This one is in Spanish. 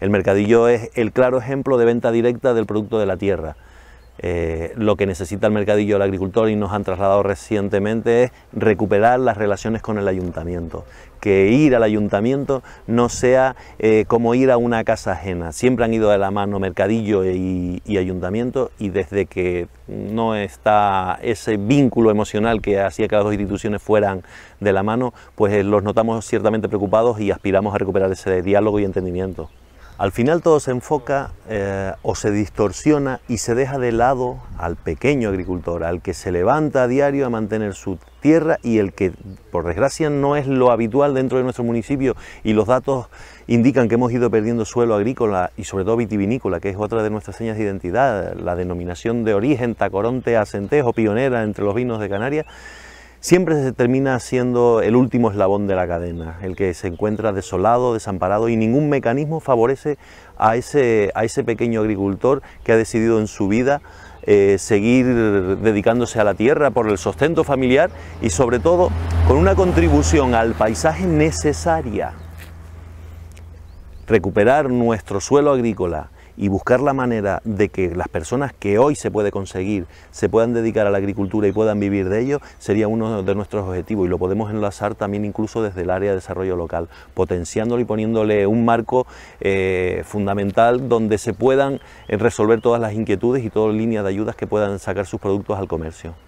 El mercadillo es el claro ejemplo de venta directa del producto de la tierra. Eh, lo que necesita el mercadillo el agricultor y nos han trasladado recientemente es recuperar las relaciones con el ayuntamiento. Que ir al ayuntamiento no sea eh, como ir a una casa ajena. Siempre han ido de la mano mercadillo y, y ayuntamiento y desde que no está ese vínculo emocional que hacía que las dos instituciones fueran de la mano, pues eh, los notamos ciertamente preocupados y aspiramos a recuperar ese diálogo y entendimiento. Al final todo se enfoca eh, o se distorsiona y se deja de lado al pequeño agricultor, al que se levanta a diario a mantener su tierra y el que, por desgracia, no es lo habitual dentro de nuestro municipio y los datos indican que hemos ido perdiendo suelo agrícola y sobre todo vitivinícola, que es otra de nuestras señas de identidad, la denominación de origen Tacoronte acentejo pionera entre los vinos de Canarias siempre se termina siendo el último eslabón de la cadena, el que se encuentra desolado, desamparado y ningún mecanismo favorece a ese, a ese pequeño agricultor que ha decidido en su vida eh, seguir dedicándose a la tierra por el sustento familiar y sobre todo con una contribución al paisaje necesaria. Recuperar nuestro suelo agrícola, y buscar la manera de que las personas que hoy se puede conseguir se puedan dedicar a la agricultura y puedan vivir de ello sería uno de nuestros objetivos y lo podemos enlazar también incluso desde el área de desarrollo local, potenciándolo y poniéndole un marco eh, fundamental donde se puedan eh, resolver todas las inquietudes y todas las líneas de ayudas que puedan sacar sus productos al comercio.